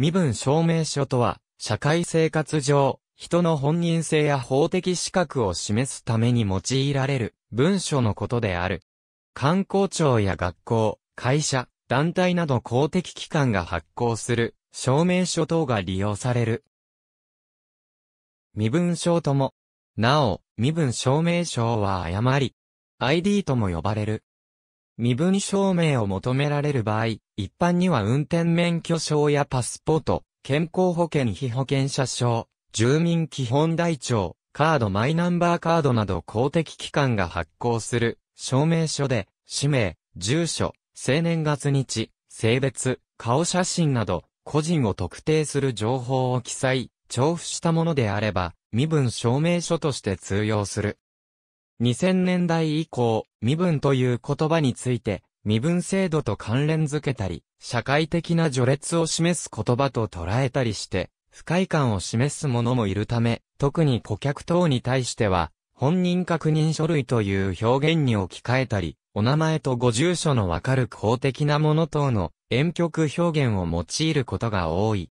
身分証明書とは、社会生活上、人の本人性や法的資格を示すために用いられる文書のことである。観光庁や学校、会社、団体など公的機関が発行する証明書等が利用される。身分証とも、なお、身分証明書は誤り、ID とも呼ばれる。身分証明を求められる場合、一般には運転免許証やパスポート、健康保険被保険者証、住民基本台帳、カードマイナンバーカードなど公的機関が発行する証明書で、氏名、住所、生年月日、性別、顔写真など、個人を特定する情報を記載、調布したものであれば、身分証明書として通用する。2000年代以降、身分という言葉について、身分制度と関連づけたり、社会的な序列を示す言葉と捉えたりして、不快感を示す者もいるため、特に顧客等に対しては、本人確認書類という表現に置き換えたり、お名前とご住所のわかる公的なもの等の遠曲表現を用いることが多い。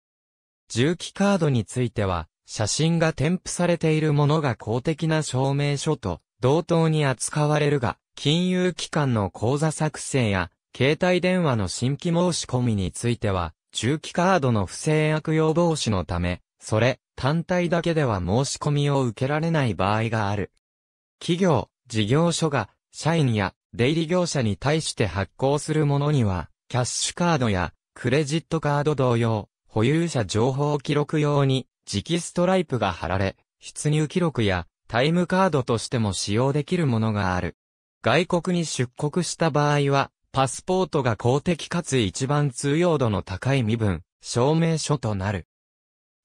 重機カードについては、写真が添付されているものが公的な証明書と同等に扱われるが、金融機関の口座作成や、携帯電話の新規申し込みについては、中期カードの不正悪用防止のため、それ、単体だけでは申し込みを受けられない場合がある。企業、事業所が、社員や、出入り業者に対して発行するものには、キャッシュカードや、クレジットカード同様、保有者情報記録用に、磁気ストライプが貼られ、出入記録や、タイムカードとしても使用できるものがある。外国に出国した場合は、パスポートが公的かつ一番通用度の高い身分、証明書となる。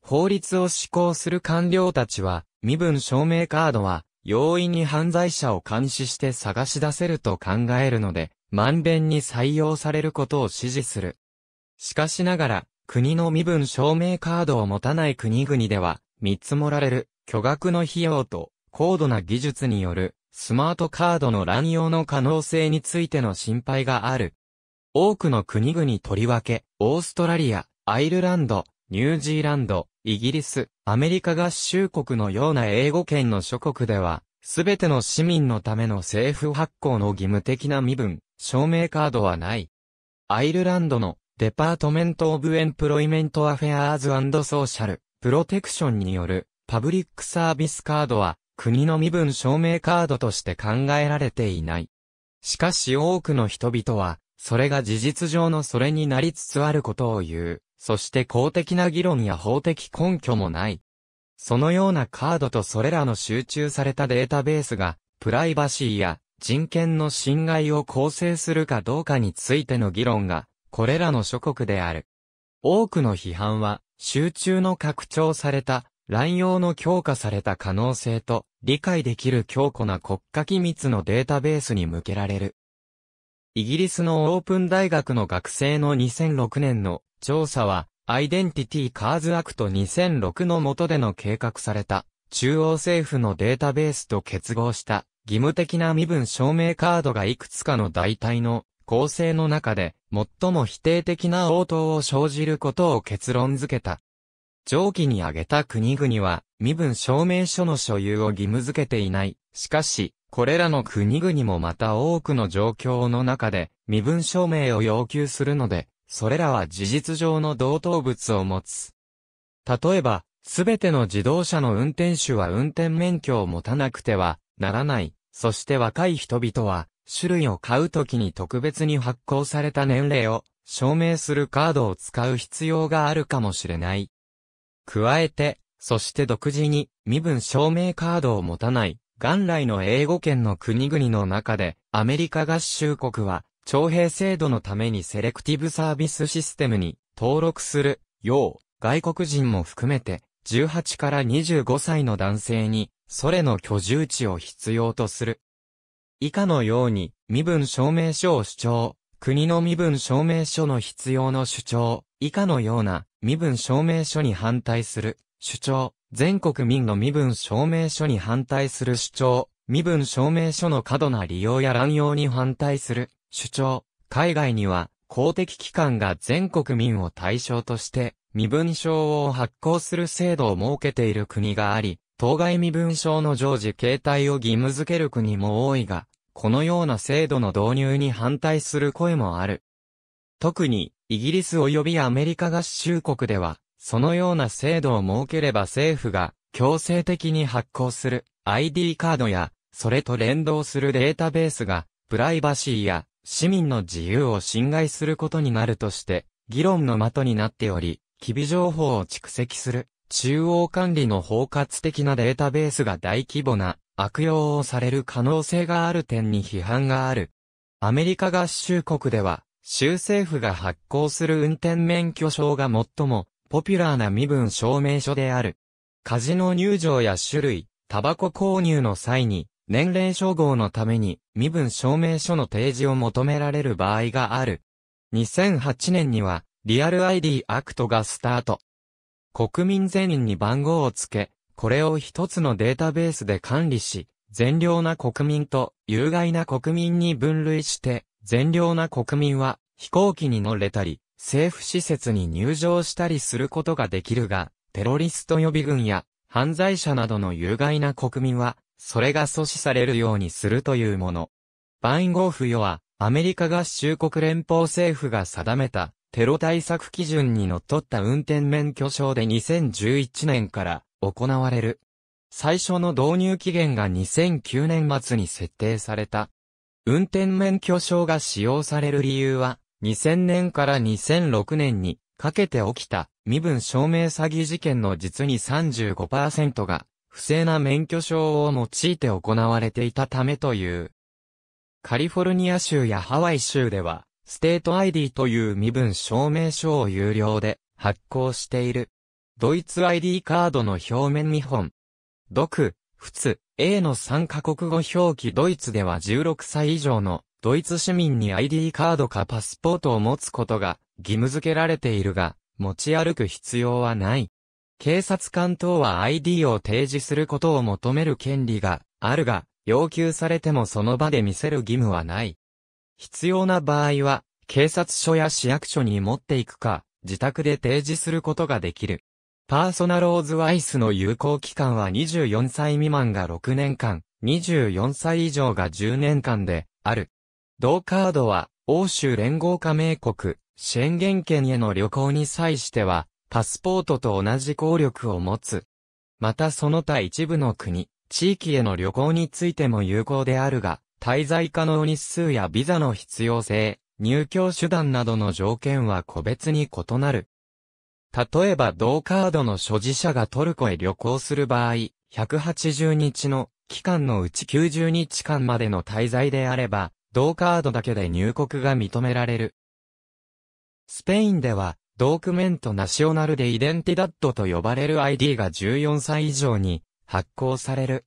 法律を施行する官僚たちは、身分証明カードは、容易に犯罪者を監視して探し出せると考えるので、まんべんに採用されることを支持する。しかしながら、国の身分証明カードを持たない国々では、見積もられる巨額の費用と高度な技術によるスマートカードの乱用の可能性についての心配がある。多くの国々とりわけ、オーストラリア、アイルランド、ニュージーランド、イギリス、アメリカ合衆国のような英語圏の諸国では、すべての市民のための政府発行の義務的な身分、証明カードはない。アイルランドのデパートメント・オブ・エンプロイメント・アフェアーズ・ソーシャル・プロテクションによるパブリックサービスカードは国の身分証明カードとして考えられていない。しかし多くの人々は、それが事実上のそれになりつつあることを言う。そして公的な議論や法的根拠もない。そのようなカードとそれらの集中されたデータベースが、プライバシーや人権の侵害を構成するかどうかについての議論が、これらの諸国である。多くの批判は、集中の拡張された乱用の強化された可能性と理解できる強固な国家機密のデータベースに向けられる。イギリスのオープン大学の学生の2006年の調査は、アイデンティティ・カーズ・アクト2006の下での計画された中央政府のデータベースと結合した義務的な身分証明カードがいくつかの代替の構成の中で最も否定的な応答を生じることを結論付けた。上記に挙げた国々は、身分証明書の所有を義務付けていない。しかし、これらの国々もまた多くの状況の中で、身分証明を要求するので、それらは事実上の同等物を持つ。例えば、すべての自動車の運転手は運転免許を持たなくてはならない。そして若い人々は、種類を買うときに特別に発行された年齢を証明するカードを使う必要があるかもしれない。加えて、そして独自に身分証明カードを持たない、元来の英語圏の国々の中で、アメリカ合衆国は、徴兵制度のためにセレクティブサービスシステムに登録するよう、外国人も含めて、18から25歳の男性に、それの居住地を必要とする。以下のように、身分証明書を主張、国の身分証明書の必要の主張、以下のような身分証明書に反対する主張、全国民の身分証明書に反対する主張、身分証明書の過度な利用や乱用に反対する主張、海外には公的機関が全国民を対象として身分証を発行する制度を設けている国があり、当該身分証の常時携帯を義務付ける国も多いが、このような制度の導入に反対する声もある。特に、イギリス及びアメリカ合衆国では、そのような制度を設ければ政府が強制的に発行する ID カードや、それと連動するデータベースが、プライバシーや市民の自由を侵害することになるとして、議論の的になっており、機微情報を蓄積する中央管理の包括的なデータベースが大規模な悪用をされる可能性がある点に批判がある。アメリカ合衆国では、州政府が発行する運転免許証が最もポピュラーな身分証明書である。カジノ入場や種類、タバコ購入の際に、年齢照合のために身分証明書の提示を求められる場合がある。2008年には、リアル ID アクトがスタート。国民全員に番号をつけ、これを一つのデータベースで管理し、善良な国民と有害な国民に分類して、善良な国民は飛行機に乗れたり、政府施設に入場したりすることができるが、テロリスト予備軍や犯罪者などの有害な国民は、それが阻止されるようにするというもの。バインゴーフ与は、アメリカ合衆国連邦政府が定めたテロ対策基準に則っった運転免許証で2011年から行われる。最初の導入期限が2009年末に設定された。運転免許証が使用される理由は、2000年から2006年にかけて起きた身分証明詐欺事件の実に35%が不正な免許証を用いて行われていたためという。カリフォルニア州やハワイ州では、ステート ID という身分証明書を有料で発行している。ドイツ ID カードの表面見本。読、普通、A の3カ国語表記ドイツでは16歳以上のドイツ市民に ID カードかパスポートを持つことが義務付けられているが、持ち歩く必要はない。警察官等は ID を提示することを求める権利があるが、要求されてもその場で見せる義務はない。必要な場合は、警察署や市役所に持っていくか、自宅で提示することができる。パーソナルオーズワイスの有効期間は24歳未満が6年間、24歳以上が10年間で、ある。同カードは、欧州連合加盟国、シェンゲン圏への旅行に際しては、パスポートと同じ効力を持つ。またその他一部の国、地域への旅行についても有効であるが、滞在可能日数やビザの必要性、入居手段などの条件は個別に異なる。例えば同カードの所持者がトルコへ旅行する場合、180日の期間のうち90日間までの滞在であれば、同カードだけで入国が認められる。スペインでは、ドークメントナショナルでイデンティダットと呼ばれる ID が14歳以上に発行される。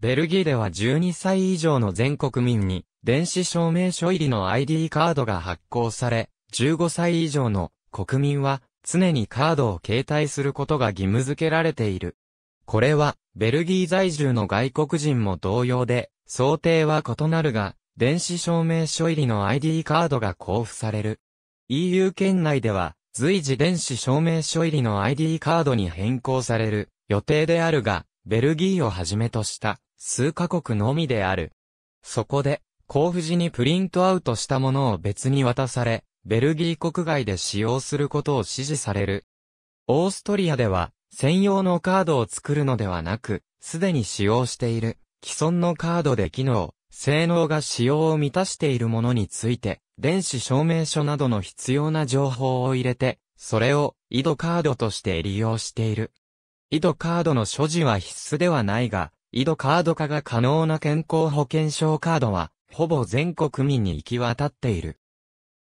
ベルギーでは12歳以上の全国民に電子証明書入りの ID カードが発行され、15歳以上の国民は常にカードを携帯することが義務付けられている。これは、ベルギー在住の外国人も同様で、想定は異なるが、電子証明書入りの ID カードが交付される。EU 圏内では、随時電子証明書入りの ID カードに変更される予定であるが、ベルギーをはじめとした数カ国のみである。そこで、交付時にプリントアウトしたものを別に渡され、ベルギー国外で使用することを支持される。オーストリアでは、専用のカードを作るのではなく、すでに使用している、既存のカードで機能、性能が使用を満たしているものについて、電子証明書などの必要な情報を入れて、それを、井戸カードとして利用している。井戸カードの所持は必須ではないが、井戸カード化が可能な健康保険証カードは、ほぼ全国民に行き渡っている。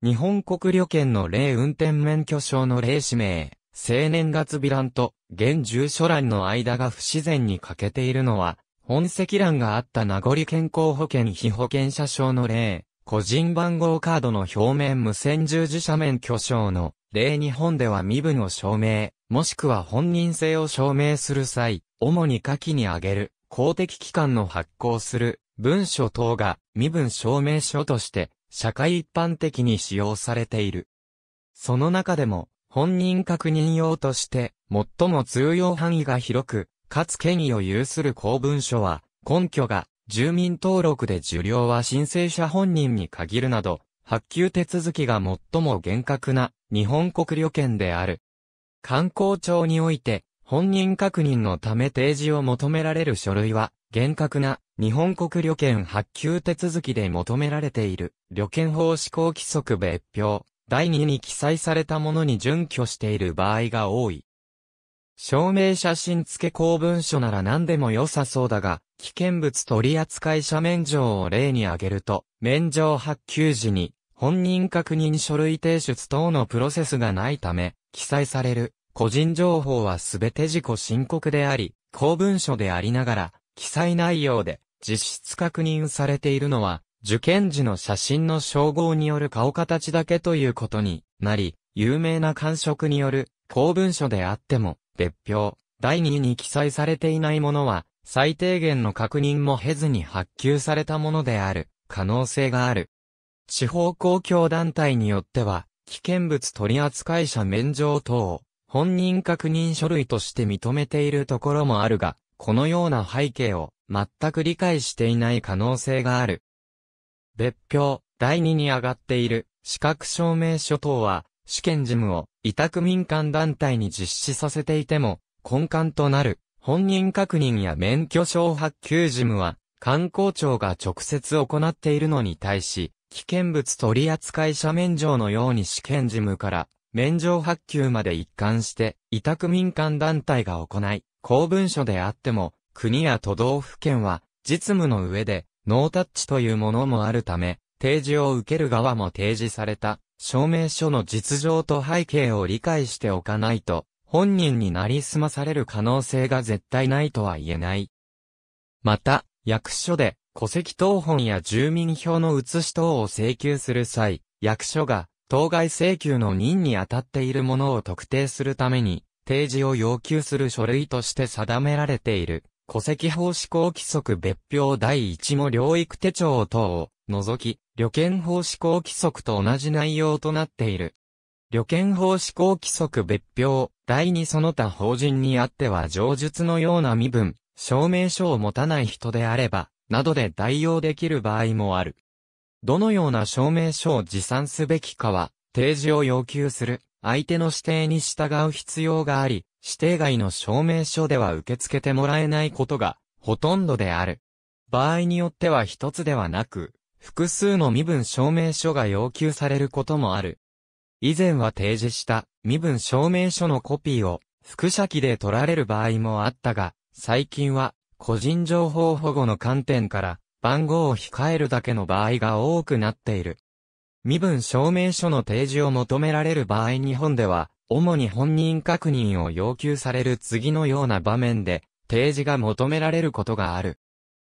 日本国旅券の霊運転免許証の霊指名、青年月ラ欄と現住所欄の間が不自然に欠けているのは、本籍欄があった名残健康保険非保険者証の例、個人番号カードの表面無線従事者免許証の例日本では身分を証明、もしくは本人性を証明する際、主に下記に挙げる公的機関の発行する文書等が身分証明書として社会一般的に使用されている。その中でも、本人確認用として、最も通用範囲が広く、かつ権威を有する公文書は、根拠が、住民登録で受領は申請者本人に限るなど、発給手続きが最も厳格な日本国旅券である。観光庁において、本人確認のため提示を求められる書類は、厳格な日本国旅券発給手続きで求められている旅券法施行規則別表第2に記載されたものに準拠している場合が多い。証明写真付公文書なら何でも良さそうだが、危険物取扱者免状を例に挙げると、免状発給時に本人確認書類提出等のプロセスがないため、記載される個人情報はすべて自己申告であり、公文書でありながら、記載内容で実質確認されているのは、受験時の写真の称号による顔形だけということになり、有名な感触による公文書であっても、別表、第2に記載されていないものは、最低限の確認も経ずに発給されたものである、可能性がある。地方公共団体によっては、危険物取扱者免状等を本人確認書類として認めているところもあるが、このような背景を全く理解していない可能性がある。別表、第2に上がっている、資格証明書等は、試験事務を委託民間団体に実施させていても、根幹となる、本人確認や免許証発給事務は、観光庁が直接行っているのに対し、危険物取扱者免状のように試験事務から、免状発給まで一貫して、委託民間団体が行い、公文書であっても、国や都道府県は、実務の上で、ノータッチというものもあるため、提示を受ける側も提示された、証明書の実情と背景を理解しておかないと、本人になりすまされる可能性が絶対ないとは言えない。また、役所で、戸籍謄本や住民票の写し等を請求する際、役所が、当該請求の任に当たっているものを特定するために、提示を要求する書類として定められている。戸籍法施行規則別表第1も領域手帳等を除き、旅券法施行規則と同じ内容となっている。旅券法施行規則別表第2その他法人にあっては上述のような身分、証明書を持たない人であれば、などで代用できる場合もある。どのような証明書を持参すべきかは、提示を要求する、相手の指定に従う必要があり、指定外の証明書では受け付けてもらえないことがほとんどである。場合によっては一つではなく、複数の身分証明書が要求されることもある。以前は提示した身分証明書のコピーを複写機で取られる場合もあったが、最近は個人情報保護の観点から番号を控えるだけの場合が多くなっている。身分証明書の提示を求められる場合日本では主に本人確認を要求される次のような場面で、提示が求められることがある。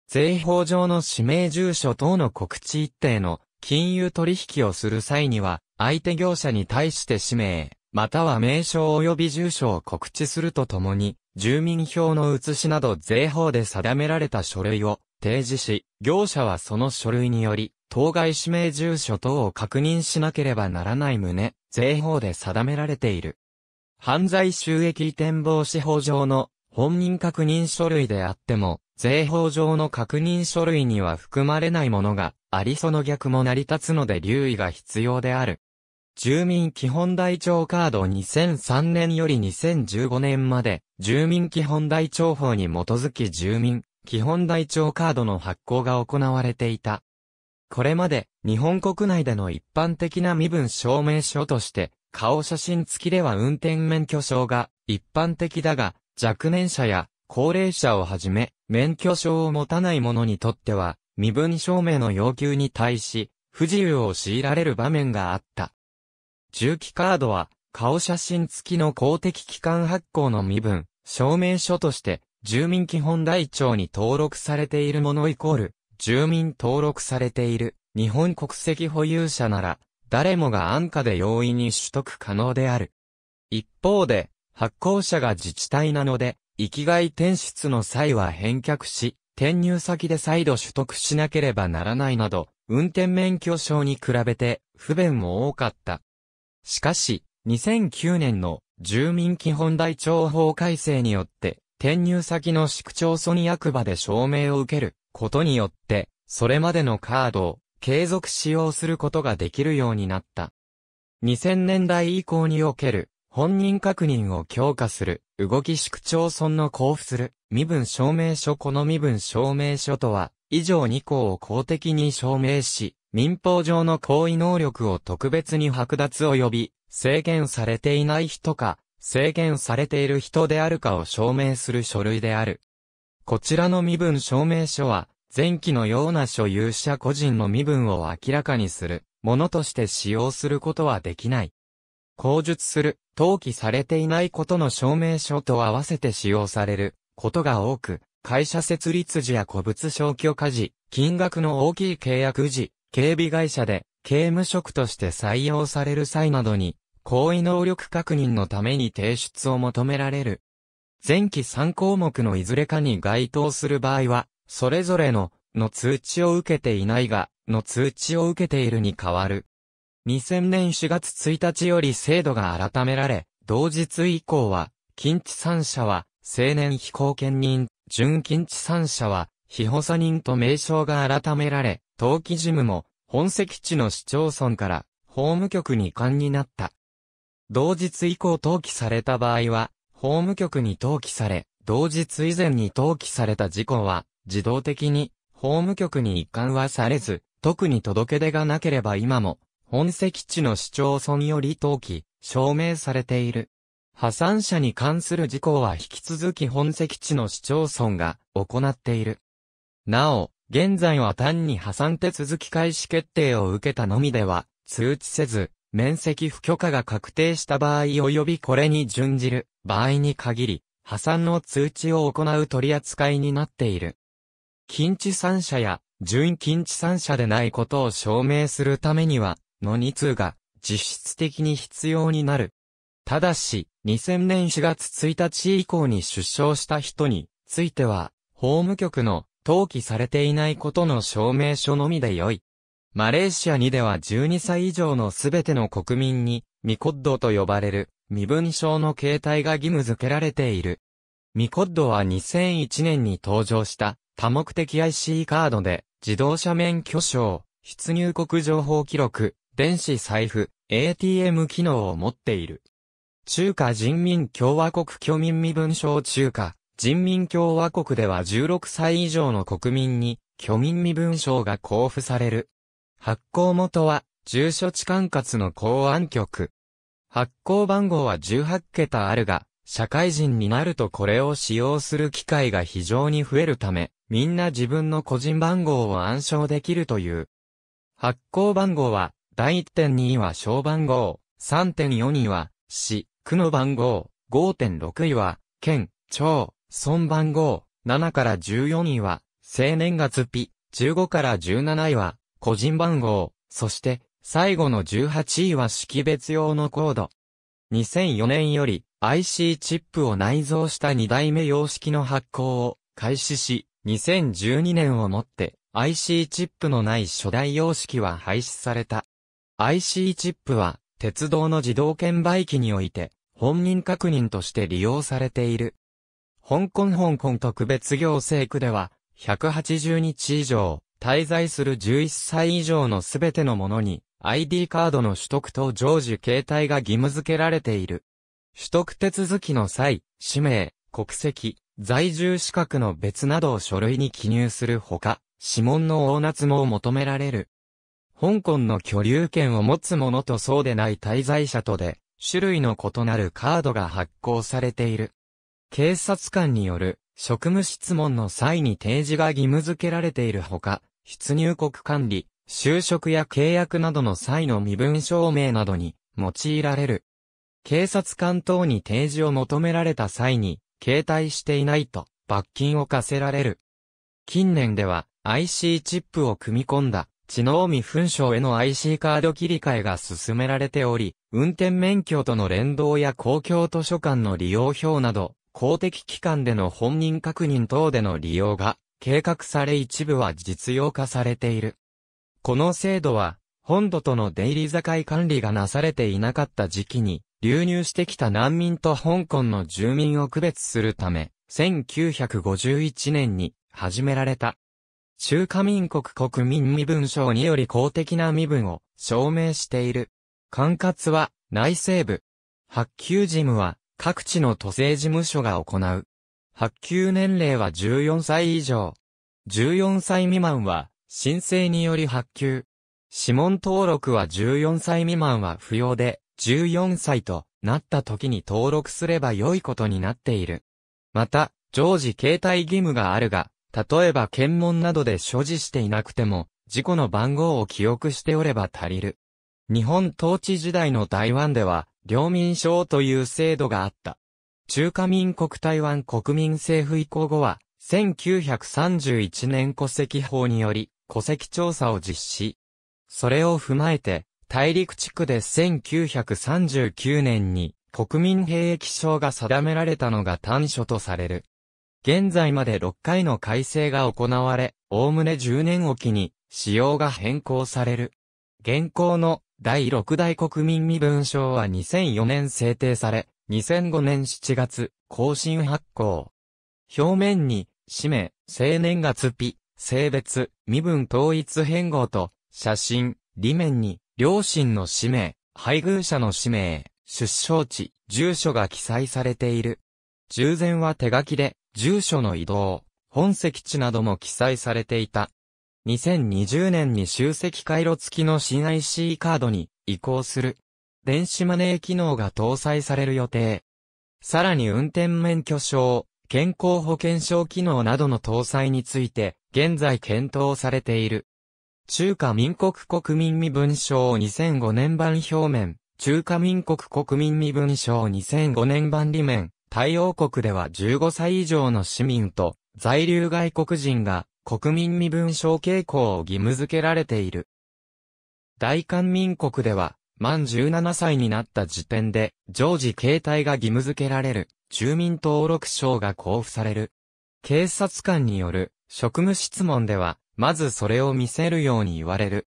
税法上の指名住所等の告知一定の金融取引をする際には、相手業者に対して指名、または名称及び住所を告知するとともに、住民票の写しなど税法で定められた書類を提示し、業者はその書類により、当該指名住所等を確認しなければならない旨、税法で定められている。犯罪収益移転防止法上の本人確認書類であっても、税法上の確認書類には含まれないものがありその逆も成り立つので留意が必要である。住民基本台帳カード2003年より2015年まで、住民基本台帳法に基づき住民基本台帳カードの発行が行われていた。これまで日本国内での一般的な身分証明書として、顔写真付きでは運転免許証が一般的だが、若年者や高齢者をはじめ、免許証を持たない者にとっては、身分証明の要求に対し、不自由を強いられる場面があった。重機カードは、顔写真付きの公的機関発行の身分、証明書として、住民基本台帳に登録されているものイコール、住民登録されている日本国籍保有者なら、誰もが安価で容易に取得可能である。一方で、発行者が自治体なので、生きがい転出の際は返却し、転入先で再度取得しなければならないなど、運転免許証に比べて不便も多かった。しかし、2009年の住民基本台帳法改正によって、転入先の市区町村役場で証明を受けることによって、それまでのカードを継続使用することができるようになった。2000年代以降における本人確認を強化する動き市区町村の交付する身分証明書この身分証明書とは以上2項を公的に証明し民法上の行為能力を特別に剥奪及び制限されていない人か制限されている人であるかを証明する書類である。こちらの身分証明書は、前期のような所有者個人の身分を明らかにするものとして使用することはできない。口述する、登記されていないことの証明書と合わせて使用されることが多く、会社設立時や個物消去家時、金額の大きい契約時、警備会社で刑務職として採用される際などに、行為能力確認のために提出を求められる前期3項目のいずれかに該当する場合は、それぞれの、の通知を受けていないが、の通知を受けているに変わる。2000年4月1日より制度が改められ、同日以降は、近地三者は、青年飛行権人、準近地三者は、非補佐人と名称が改められ、登記事務も、本籍地の市町村から、法務局に管になった。同日以降登記された場合は、法務局に登記され、同日以前に登記された事故は、自動的に法務局に一貫はされず、特に届け出がなければ今も、本籍地の市町村より登記、証明されている。破産者に関する事項は引き続き本籍地の市町村が行っている。なお、現在は単に破産手続き開始決定を受けたのみでは通知せず、面積不許可が確定した場合及びこれに準じる場合に限り、破産の通知を行う取り扱いになっている。近地産者や準近地産者でないことを証明するためには、の2通が実質的に必要になる。ただし、2000年4月1日以降に出生した人については、法務局の登記されていないことの証明書のみでよい。マレーシアにでは12歳以上のすべての国民に、ミコッドと呼ばれる、身分証の形態が義務付けられている。ミコッドは2001年に登場した多目的 IC カードで自動車免許証、出入国情報記録、電子財布、ATM 機能を持っている。中華人民共和国居民身分証中華人民共和国では16歳以上の国民に居民身分証が交付される。発行元は、住所地管轄の公安局。発行番号は18桁あるが、社会人になるとこれを使用する機会が非常に増えるため、みんな自分の個人番号を暗証できるという。発行番号は、第1.2は小番号、3.4位は、市、区の番号、5.6位は、県、町、村番号、7から14位は、生年月日、15から17位は、個人番号、そして、最後の18位は識別用のコード。2004年より IC チップを内蔵した2代目様式の発行を開始し、2012年をもって IC チップのない初代様式は廃止された。IC チップは鉄道の自動券売機において本人確認として利用されている。香港香港特別行政区では180日以上滞在する11歳以上のすべての者に ID カードの取得と常時携帯が義務付けられている。取得手続きの際、氏名、国籍、在住資格の別などを書類に記入するほか、指紋の大夏も求められる。香港の居留権を持つ者とそうでない滞在者とで、種類の異なるカードが発行されている。警察官による職務質問の際に提示が義務付けられているほか、出入国管理、就職や契約などの際の身分証明などに用いられる。警察官等に提示を求められた際に、携帯していないと罰金を課せられる。近年では IC チップを組み込んだ知能未紛証への IC カード切り替えが進められており、運転免許との連動や公共図書館の利用表など、公的機関での本人確認等での利用が計画され一部は実用化されている。この制度は、本土との出入り境管理がなされていなかった時期に、流入してきた難民と香港の住民を区別するため、1951年に始められた。中華民国国民身分証により公的な身分を証明している。管轄は内政部。発給事務は各地の都政事務所が行う。発給年齢は14歳以上。14歳未満は、申請により発給。指紋登録は14歳未満は不要で、14歳となった時に登録すれば良いことになっている。また、常時携帯義務があるが、例えば検問などで所持していなくても、事故の番号を記憶しておれば足りる。日本統治時代の台湾では、領民証という制度があった。中華民国台湾国民政府移行後は、1931年戸籍法により、戸籍調査を実施。それを踏まえて、大陸地区で1939年に国民兵役証が定められたのが短所とされる。現在まで6回の改正が行われ、おおむね10年おきに使用が変更される。現行の第6代国民身分証は2004年制定され、2005年7月、更新発行。表面に、氏名、生年月日、性別、身分統一変更と、写真、裏面に、両親の氏名、配偶者の氏名、出生地、住所が記載されている。従前は手書きで、住所の移動、本籍地なども記載されていた。2020年に集積回路付きの新 IC カードに移行する。電子マネー機能が搭載される予定。さらに運転免許証、健康保険証機能などの搭載について、現在検討されている。中華民国国民身分証2005年版表面、中華民国国民身分証2005年版裏面、対応国では15歳以上の市民と在留外国人が国民身分証傾向を義務付けられている。大韓民国では満17歳になった時点で、常時携帯が義務付けられる、住民登録証が交付される。警察官による職務質問では、まずそれを見せるように言われる。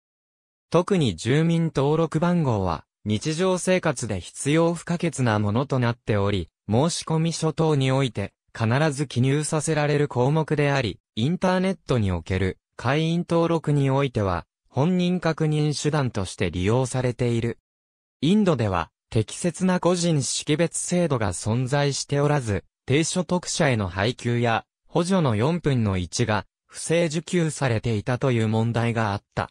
特に住民登録番号は、日常生活で必要不可欠なものとなっており、申込書等において、必ず記入させられる項目であり、インターネットにおける会員登録においては、本人確認手段として利用されている。インドでは、適切な個人識別制度が存在しておらず、低所得者への配給や、補助の4分の1が、不正受給されていたという問題があった。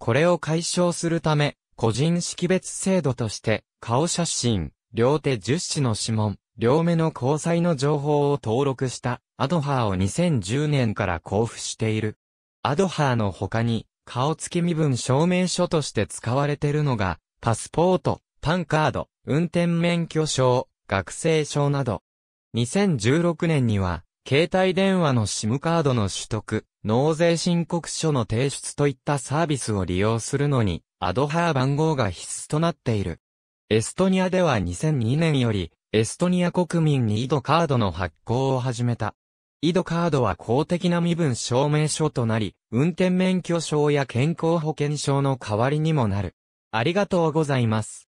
これを解消するため、個人識別制度として、顔写真、両手10指の指紋、両目の交際の情報を登録した、アドハーを2010年から交付している。アドハーの他に、顔付き身分証明書として使われているのが、パスポート、パンカード、運転免許証、学生証など。2016年には、携帯電話の SIM カードの取得、納税申告書の提出といったサービスを利用するのに、アドハー番号が必須となっている。エストニアでは2002年より、エストニア国民に井戸カードの発行を始めた。ードカードは公的な身分証明書となり、運転免許証や健康保険証の代わりにもなる。ありがとうございます。